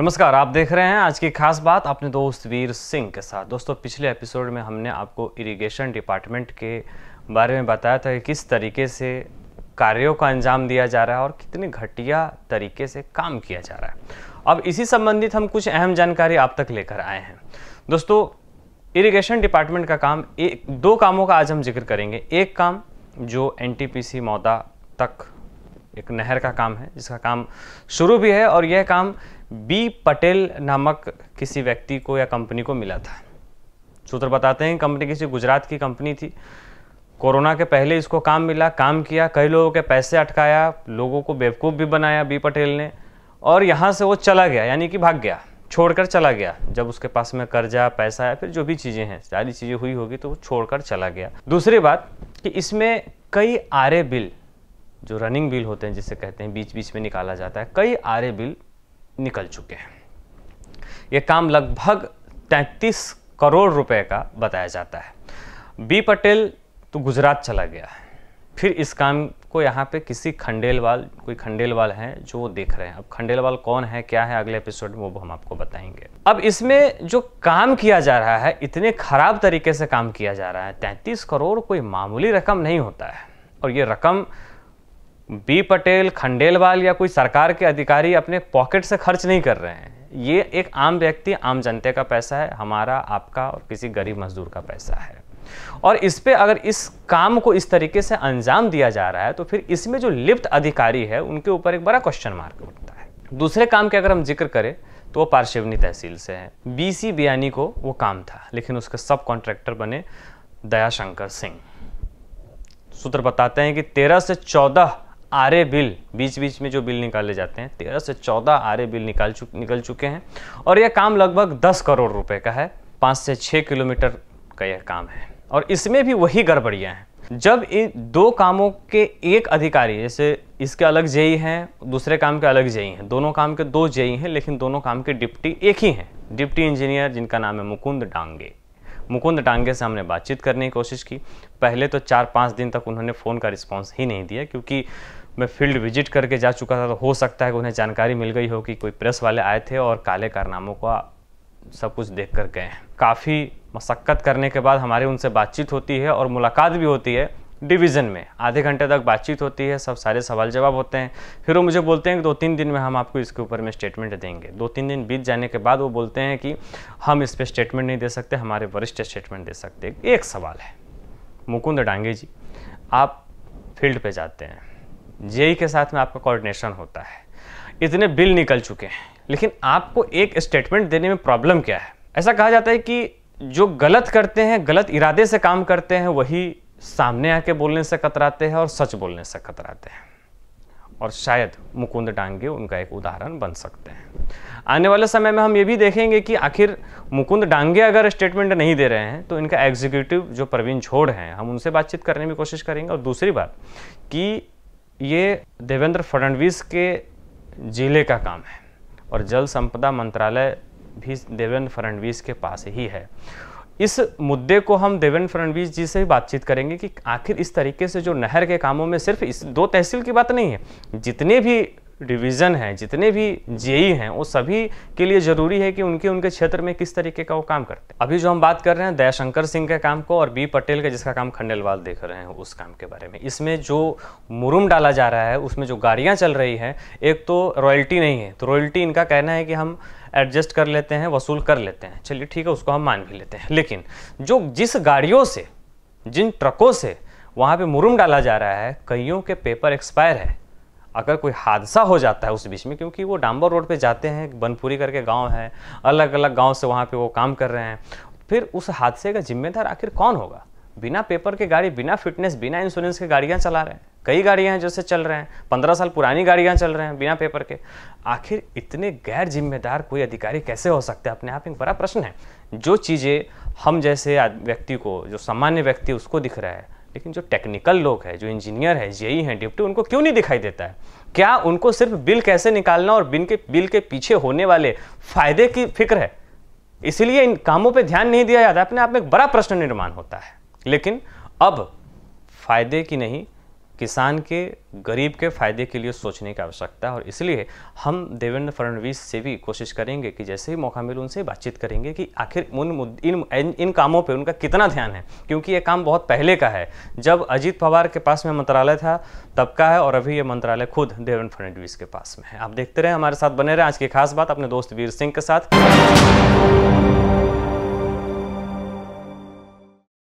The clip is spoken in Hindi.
नमस्कार आप देख रहे हैं आज की खास बात अपने दोस्त वीर सिंह के साथ दोस्तों पिछले एपिसोड में हमने आपको इरिगेशन डिपार्टमेंट के बारे में बताया था कि किस तरीके से कार्यों का अंजाम दिया जा रहा है और कितने घटिया तरीके से काम किया जा रहा है अब इसी संबंधित हम कुछ अहम जानकारी आप तक लेकर आए हैं दोस्तों इरिगेशन डिपार्टमेंट का काम एक दो कामों का आज हम जिक्र करेंगे एक काम जो एन टी मौदा तक एक नहर का काम है जिसका काम शुरू भी है और यह काम बी पटेल नामक किसी व्यक्ति को या कंपनी को मिला था सूत्र बताते हैं कंपनी किसी गुजरात की कंपनी थी कोरोना के पहले इसको काम मिला काम किया कई लोगों के पैसे अटकाया लोगों को बेवकूफ़ भी बनाया बी पटेल ने और यहाँ से वो चला गया यानी कि भाग गया छोड़कर चला गया जब उसके पास में कर्जा पैसा या फिर जो भी चीज़ें हैं सारी चीज़ें हुई होगी तो वो छोड़कर चला गया दूसरी बात कि इसमें कई आरे बिल जो रनिंग बिल होते हैं जिसे कहते हैं बीच बीच में निकाला जाता है कई आर बिल निकल चुके हैं ये काम लगभग 33 करोड़ रुपए का बताया जाता है बी पटेल तो गुजरात चला गया है फिर इस काम को यहाँ पे किसी खंडेलवाल कोई खंडेलवाल हैं जो वो देख रहे हैं अब खंडेलवाल कौन है क्या है अगले एपिसोड में वो हम आपको बताएंगे अब इसमें जो काम किया जा रहा है इतने खराब तरीके से काम किया जा रहा है 33 करोड़ कोई मामूली रकम नहीं होता है और ये रकम बी पटेल खंडेलवाल या कोई सरकार के अधिकारी अपने पॉकेट से खर्च नहीं कर रहे हैं ये एक आम व्यक्ति आम जनता का पैसा है हमारा आपका और किसी गरीब मजदूर का पैसा है और इस पे अगर इस काम को इस तरीके से अंजाम दिया जा रहा है तो फिर इसमें जो लिप्त अधिकारी है उनके ऊपर एक बड़ा क्वेश्चन मार्क उठता है दूसरे काम के अगर हम जिक्र करें तो वो पार्शिवनी तहसील से है बीसी बियानी को वो काम था लेकिन उसके सब कॉन्ट्रैक्टर बने दयाशंकर सिंह सूत्र बताते हैं कि तेरह से चौदह आरे बिल बीच बीच में जो बिल निकाले जाते हैं तेरह से चौदह आरे बिल निकाल चुक निकल चुके हैं और यह काम लगभग दस करोड़ रुपए का है पाँच से छः किलोमीटर का यह काम है और इसमें भी वही गड़बड़ियाँ हैं जब इन दो कामों के एक अधिकारी जैसे इसके अलग जेई हैं दूसरे काम के अलग जेई हैं दोनों काम के दो जेई हैं लेकिन दोनों काम के डिप्टी एक ही हैं डिप्टी इंजीनियर जिनका नाम है मुकुंद डांगे मुकुंद डांगे से हमने बातचीत करने की कोशिश की पहले तो चार पाँच दिन तक उन्होंने फ़ोन का रिस्पॉन्स ही नहीं दिया क्योंकि मैं फील्ड विजिट करके जा चुका था तो हो सकता है कि उन्हें जानकारी मिल गई हो कि कोई प्रेस वाले आए थे और काले कारनामों का सब कुछ देख कर गए हैं काफ़ी मशक्क़त करने के बाद हमारी उनसे बातचीत होती है और मुलाकात भी होती है डिवीज़न में आधे घंटे तक बातचीत होती है सब सारे सवाल जवाब होते हैं फिर वो मुझे बोलते हैं कि दो तीन दिन में हम आपको इसके ऊपर में स्टेटमेंट देंगे दो तीन दिन बीत जाने के बाद वो बोलते हैं कि हम इस पर स्टेटमेंट नहीं दे सकते हमारे वरिष्ठ स्टेटमेंट दे सकते एक सवाल है मुकुंद डांगे जी आप फील्ड पर जाते हैं जेई के साथ में आपका कोऑर्डिनेशन होता है इतने बिल निकल चुके हैं लेकिन आपको एक स्टेटमेंट देने में प्रॉब्लम क्या है ऐसा कहा जाता है कि जो गलत करते हैं गलत इरादे से काम करते हैं वही सामने आके बोलने से कतराते हैं और सच बोलने से कतराते हैं और शायद मुकुंद डांगे उनका एक उदाहरण बन सकते हैं आने वाले समय में हम ये भी देखेंगे कि आखिर मुकुंद डांगे अगर स्टेटमेंट नहीं दे रहे हैं तो इनका एग्जीक्यूटिव जो प्रवीण झोड़ हैं हम उनसे बातचीत करने की कोशिश करेंगे और दूसरी बात कि ये देवेंद्र फडणवीस के जिले का काम है और जल संपदा मंत्रालय भी देवेंद्र फडणवीस के पास ही है इस मुद्दे को हम देवेंद्र फडणवीस जी से बातचीत करेंगे कि आखिर इस तरीके से जो नहर के कामों में सिर्फ इस दो तहसील की बात नहीं है जितने भी डिवीज़न हैं जितने भी जेई हैं वो सभी के लिए ज़रूरी है कि उनके उनके क्षेत्र में किस तरीके का वो काम करते हैं अभी जो हम बात कर रहे हैं दयाशंकर सिंह के काम को और बी पटेल का जिसका काम खंडेलवाल देख रहे हैं उस काम के बारे में इसमें जो मुरुम डाला जा रहा है उसमें जो गाड़ियाँ चल रही हैं एक तो रॉयल्टी नहीं है तो रॉयल्टी इनका कहना है कि हम एडजस्ट कर लेते हैं वसूल कर लेते हैं चलिए ठीक है उसको हम मान भी लेते हैं लेकिन जो जिस गाड़ियों से जिन ट्रकों से वहाँ पे मुरुम डाला जा रहा है कईयों के पेपर एक्सपायर है अगर कोई हादसा हो जाता है उस बीच में क्योंकि वो डांबर रोड पे जाते हैं बनपुरी करके गांव है अलग अलग गांव से वहाँ पे वो काम कर रहे हैं फिर उस हादसे का जिम्मेदार आखिर कौन होगा बिना पेपर के गाड़ी बिना फिटनेस बिना इंश्योरेंस के गाड़ियाँ चला रहे हैं कई गाड़ियाँ हैं जैसे चल रहे हैं पंद्रह साल पुरानी गाड़ियाँ चल रहे हैं बिना पेपर के आखिर इतने गैर जिम्मेदार कोई अधिकारी कैसे हो सकते हैं अपने आप एक बड़ा प्रश्न है जो चीज़ें हम जैसे व्यक्ति को जो सामान्य व्यक्ति उसको दिख रहा है लेकिन जो टेक्निकल लोग हैं जो इंजीनियर है जेई हैं डिप्टी e उनको क्यों नहीं दिखाई देता है क्या उनको सिर्फ बिल कैसे निकालना और बिल के बिल के पीछे होने वाले फायदे की फिक्र है इसलिए इन कामों पर ध्यान नहीं दिया जाता अपने आप में एक बड़ा प्रश्न निर्माण होता है लेकिन अब फायदे की नहीं किसान के गरीब के फायदे के लिए सोचने की आवश्यकता है और इसलिए हम देवेंद्र फडणवीस से भी कोशिश करेंगे कि जैसे ही मौका मिले उनसे बातचीत करेंगे कि आखिर उन इन, इन इन कामों पे उनका कितना ध्यान है क्योंकि ये काम बहुत पहले का है जब अजीत पवार के पास में मंत्रालय था तब का है और अभी ये मंत्रालय खुद देवेंद्र फडणवीस के पास में है आप देखते रहे हमारे साथ बने रहे आज की खास बात अपने दोस्त वीर सिंह के साथ